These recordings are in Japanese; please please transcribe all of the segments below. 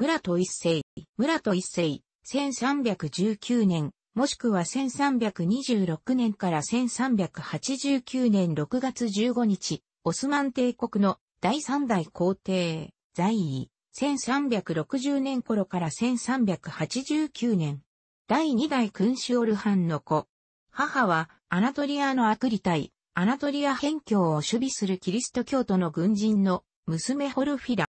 村戸一世、村戸一世、1319年、もしくは1326年から1389年6月15日、オスマン帝国の第三代皇帝、在位、1360年頃から1389年、第二代君主オルハンの子。母は、アナトリアのアクリタイ、アナトリア辺境を守備するキリスト教徒の軍人の娘ホルフィラ。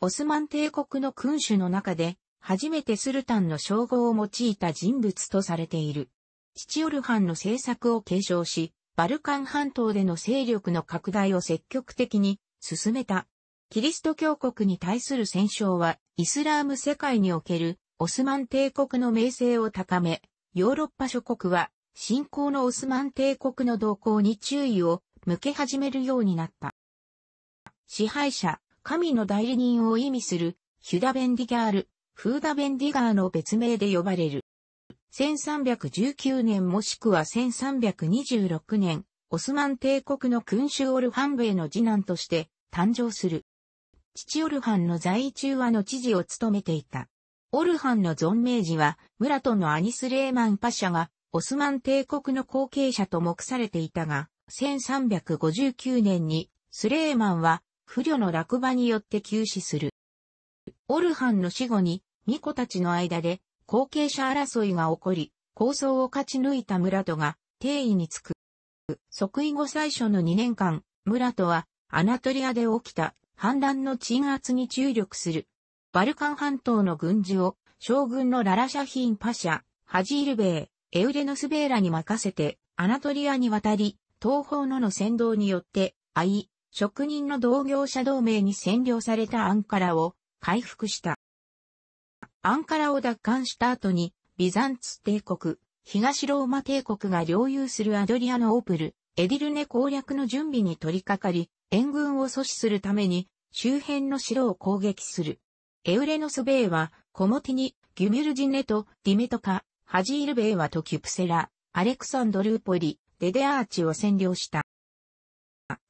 オスマン帝国の君主の中で、初めてスルタンの称号を用いた人物とされている。チオルハンの政策を継承し、バルカン半島での勢力の拡大を積極的に進めた。キリスト教国に対する戦勝は、イスラーム世界におけるオスマン帝国の名声を高め、ヨーロッパ諸国は、新興のオスマン帝国の動向に注意を向け始めるようになった。支配者、神の代理人を意味する、ヒュダ・ベンディガール、フーダ・ベンディガーの別名で呼ばれる。1319年もしくは1326年、オスマン帝国の君主オルハンベイの次男として誕生する。父オルハンの在位中和の知事を務めていた。オルハンの存命時は、ムラトのアニス・レーマン・パシャが、オスマン帝国の後継者と目されていたが、1359年に、スレーマンは、不慮の落馬によって急死する。オルハンの死後に、巫女たちの間で、後継者争いが起こり、構想を勝ち抜いた村戸が、定位につく。即位後最初の2年間、村戸は、アナトリアで起きた、反乱の鎮圧に注力する。バルカン半島の軍事を、将軍のララシャヒンパシャ、ハジールベイ、エウレノスベーラに任せて、アナトリアに渡り、東方のの先導によって、アイ、職人の同業者同盟に占領されたアンカラを回復した。アンカラを奪還した後に、ビザンツ帝国、東ローマ帝国が領有するアドリアのオープル、エディルネ攻略の準備に取り掛かり、援軍を阻止するために周辺の城を攻撃する。エウレノスベイは、コモティニ、ギュミルジネとディメトカ、ハジールベイはトキュプセラ、アレクサンドルーポリ、デデアーチを占領した。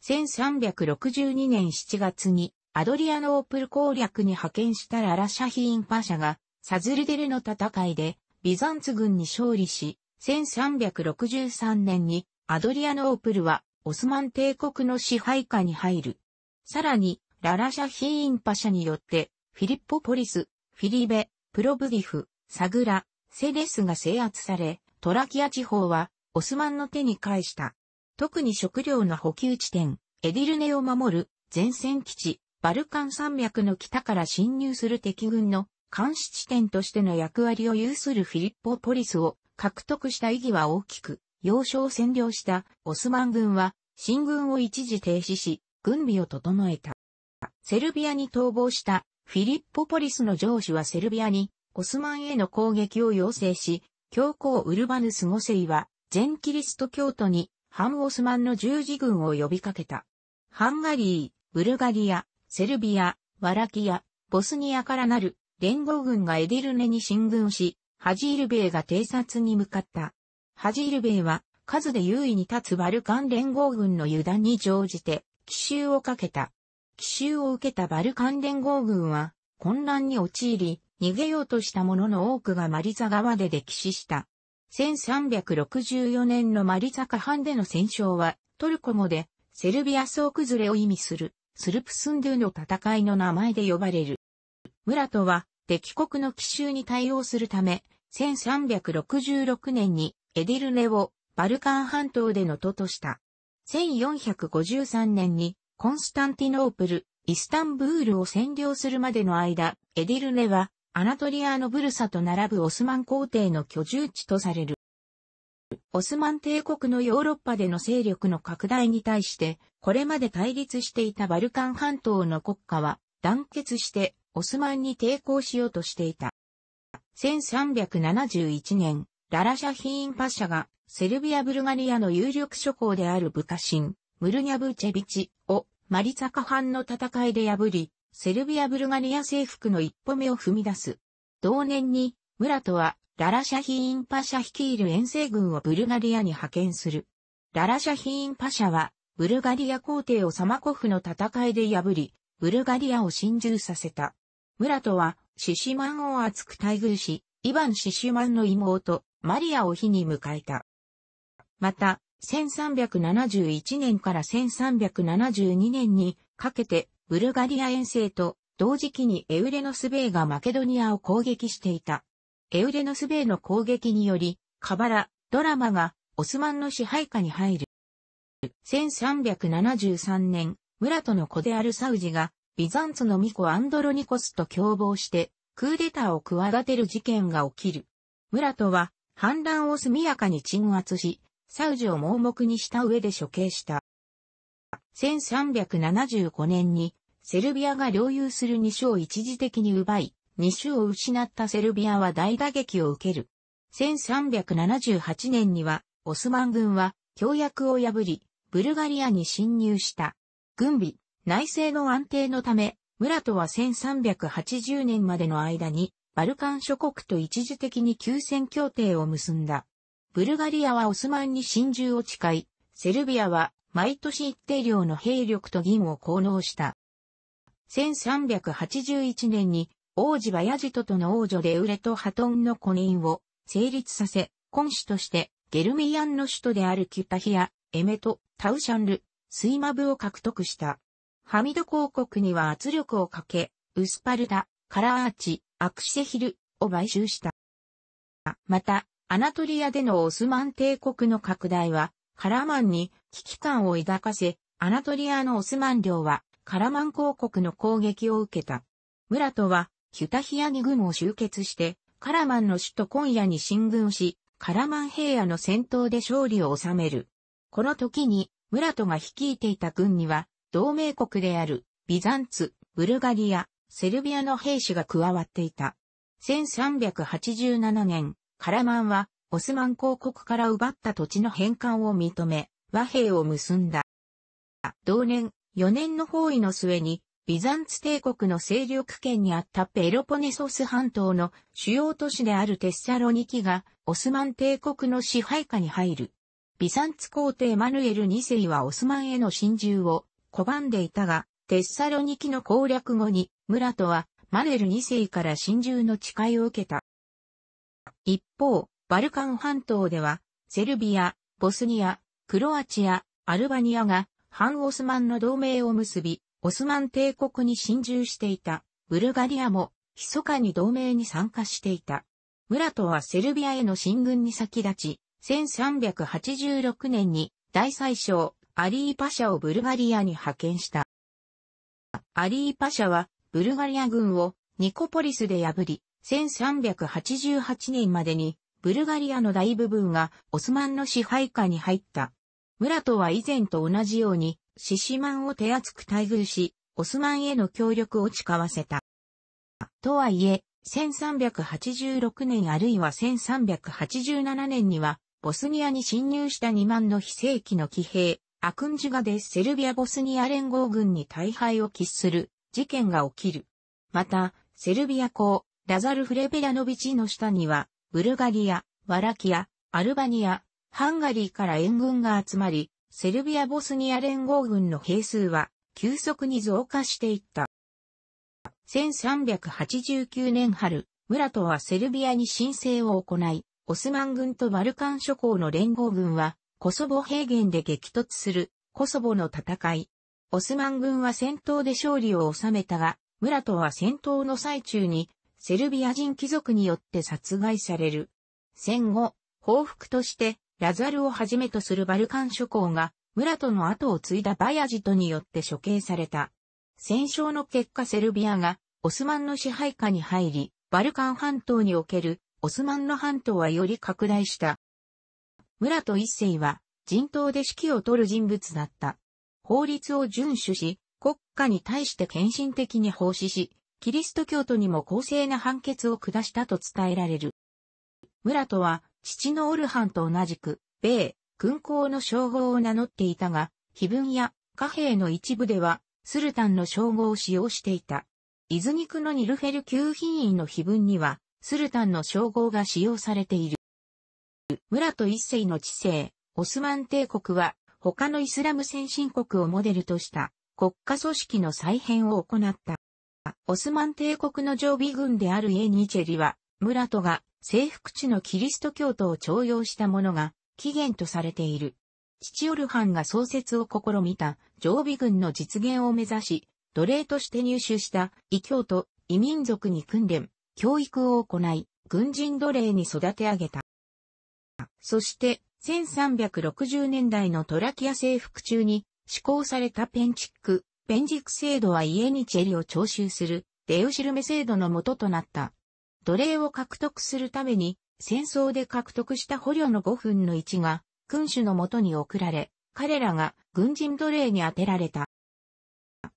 1362年7月にアドリアノープル攻略に派遣したララ・シャヒーン・パシャが、サズルデルの戦いで、ビザンツ軍に勝利し、1363年にアドリアノープルはオスマン帝国の支配下に入る。さらに、ララ・シャヒーン・パシャによって、フィリッポポリス、フィリベ、プロブディフ、サグラ、セレスが制圧され、トラキア地方はオスマンの手に返した。特に食料の補給地点、エディルネを守る前線基地、バルカン山脈の北から侵入する敵軍の監視地点としての役割を有するフィリッポポリスを獲得した意義は大きく、要所を占領したオスマン軍は進軍を一時停止し、軍備を整えた。セルビアに逃亡したフィリッポポリスの上司はセルビアにオスマンへの攻撃を要請し、教皇ウルバヌス5世は全キリスト教徒に反オスマンの十字軍を呼びかけた。ハンガリー、ブルガリア、セルビア、ワラキア、ボスニアからなる連合軍がエディルネに進軍し、ハジールベイが偵察に向かった。ハジールベイは数で優位に立つバルカン連合軍の油断に乗じて奇襲をかけた。奇襲を受けたバルカン連合軍は混乱に陥り、逃げようとした者の多くがマリザ川で溺死した。1364年のマリザカ藩での戦勝は、トルコ語で、セルビア総崩れを意味する、スルプスンドゥの戦いの名前で呼ばれる。村とは、敵国の奇襲に対応するため、1366年にエディルネをバルカン半島での都とした。1453年にコンスタンティノープル、イスタンブールを占領するまでの間、エディルネはアナトリアのブルサと並ぶオスマン皇帝の居住地とされる。オスマン帝国のヨーロッパでの勢力の拡大に対して、これまで対立していたバルカン半島の国家は団結してオスマンに抵抗しようとしていた。1371年、ララシャヒーンパシャがセルビア・ブルガリアの有力諸侯であるブカシン、ムルニャブチェビチをマリツァカ藩の戦いで破り、セルビア・ブルガリア征服の一歩目を踏み出す。同年に、ムラトは、ララシャヒーンパシャ率いる遠征軍をブルガリアに派遣する。ララシャヒーンパシャは、ブルガリア皇帝をサマコフの戦いで破り、ブルガリアを侵入させた。ムラトは、シシマンを厚く待遇し、イヴァン・シシマンの妹、マリアを火に迎えた。また、1371年から1372年にかけて、ブルガリア遠征と同時期にエウレノスベイがマケドニアを攻撃していた。エウレノスベイの攻撃により、カバラ、ドラマがオスマンの支配下に入る。1373年、村との子であるサウジが、ビザンツの巫女アンドロニコスと共謀して、クーデターを企てる事件が起きる。村とは、反乱を速やかに鎮圧し、サウジを盲目にした上で処刑した。1375年にセルビアが領有する2種を一時的に奪い、2種を失ったセルビアは大打撃を受ける。1378年には、オスマン軍は、協約を破り、ブルガリアに侵入した。軍備、内政の安定のため、村とは1380年までの間に、バルカン諸国と一時的に休戦協定を結んだ。ブルガリアはオスマンに侵入を誓い、セルビアは毎年一定量の兵力と銀を奉納した。1381年に王子バヤジトとの王女でウレとハトンの婚姻を成立させ、婚主としてゲルミアンの首都であるキュタヒア、エメト、タウシャンル、スイマブを獲得した。ハミド公国には圧力をかけ、ウスパルダ、カラーチ、アクシェヒルを買収した。また、アナトリアでのオスマン帝国の拡大は、カラマンに危機感を抱かせ、アナトリアのオスマン領はカラマン公国の攻撃を受けた。ムラトは、ヒュタヒアに軍を集結して、カラマンの首都今夜に進軍し、カラマン平野の戦闘で勝利を収める。この時に、ムラトが率いていた軍には、同盟国である、ビザンツ、ブルガリア、セルビアの兵士が加わっていた。1387年、カラマンは、オスマン公国から奪った土地の返還を認め、和平を結んだ。同年、4年の包囲の末に、ビザンツ帝国の勢力圏にあったペロポネソス半島の主要都市であるテッサロニキがオスマン帝国の支配下に入る。ビザンツ皇帝マヌエル2世はオスマンへの侵入を拒んでいたが、テッサロニキの攻略後に、村とはマヌエル2世から侵入の誓いを受けた。一方、バルカン半島では、セルビア、ボスニア、クロアチア、アルバニアが反オスマンの同盟を結び、オスマン帝国に侵入していた、ブルガリアも、密かに同盟に参加していた。ムラトはセルビアへの進軍に先立ち、1386年に大宰相、アリーパシャをブルガリアに派遣した。アリーパシャは、ブルガリア軍をニコポリスで破り、1388年までに、ブルガリアの大部分がオスマンの支配下に入った。村とは以前と同じように、獅子マンを手厚く待遇し、オスマンへの協力を誓わせた。とはいえ、1386年あるいは1387年には、ボスニアに侵入した2万の非正規の騎兵、アクンジュガでセルビア・ボスニア連合軍に大敗を喫する事件が起きる。また、セルビア公、ラザル・フレベラノビチの下には、ブルガリア、ワラキア、アルバニア、ハンガリーから援軍が集まり、セルビア・ボスニア連合軍の兵数は急速に増加していった。1389年春、ムラトはセルビアに申請を行い、オスマン軍とバルカン諸侯の連合軍は、コソボ平原で激突する、コソボの戦い。オスマン軍は戦闘で勝利を収めたが、ムラトは戦闘の最中に、セルビア人貴族によって殺害される。戦後、報復として、ラザルをはじめとするバルカン諸侯が、ムラトの後を継いだバヤジトによって処刑された。戦勝の結果セルビアが、オスマンの支配下に入り、バルカン半島における、オスマンの半島はより拡大した。ムラト一世は、人頭で指揮を取る人物だった。法律を遵守し、国家に対して献身的に奉仕し、キリスト教徒にも公正な判決を下したと伝えられる。ムラトは父のオルハンと同じく、米、軍港の称号を名乗っていたが、碑文や貨幣の一部では、スルタンの称号を使用していた。伊豆肉のニルフェル級品位の碑文には、スルタンの称号が使用されている。村と一世の治世、オスマン帝国は、他のイスラム先進国をモデルとした国家組織の再編を行った。オスマン帝国の常備軍であるエニチェリは、村とが征服地のキリスト教徒を徴用したものが起源とされている。父オルハンが創設を試みた常備軍の実現を目指し、奴隷として入手した異教徒、異民族に訓練、教育を行い、軍人奴隷に育て上げた。そして、1360年代のトラキア征服中に施行されたペンチック、ペンジック制度はイエニチェリを徴収するデウシルメ制度のととなった。奴隷を獲得するために、戦争で獲得した捕虜の5分の1が、君主のもとに送られ、彼らが軍人奴隷に当てられた。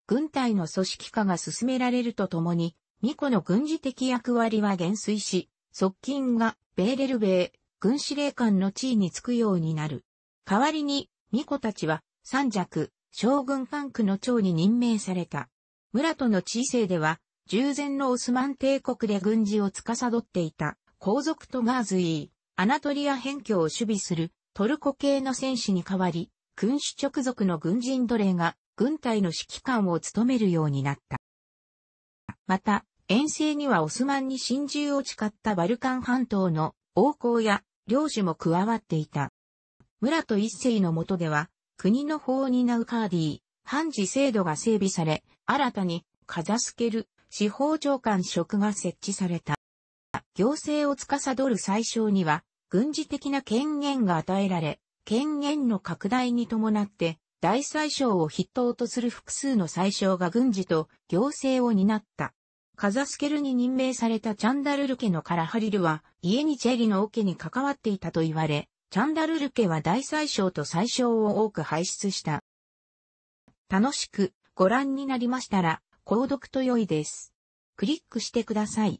軍隊の組織化が進められるとともに、巫女の軍事的役割は減衰し、側近がベーレルベー、軍司令官の地位につくようになる。代わりに、巫女たちは三弱、将軍管区の長に任命された。村との地位では、従前のオスマン帝国で軍事を司っていた皇族トガーズイー、アナトリア辺境を守備するトルコ系の戦士に代わり、君主直属の軍人奴隷が軍隊の指揮官を務めるようになった。また、遠征にはオスマンに真珠を誓ったバルカン半島の王侯や領主も加わっていた。村と一世の下では、国の法を担うカーディー、判事制度が整備され、新たにカザスケル、司法長官職が設置された。行政を司る最小には、軍事的な権限が与えられ、権限の拡大に伴って、大宰相を筆頭とする複数の宰相が軍事と行政を担った。カザスケルに任命されたチャンダルル家のカラハリルは、家にチェリの王家に関わっていたと言われ、チャンダルル家は大宰相と宰相を多く輩出した。楽しくご覧になりましたら、購読と良いです。クリックしてください。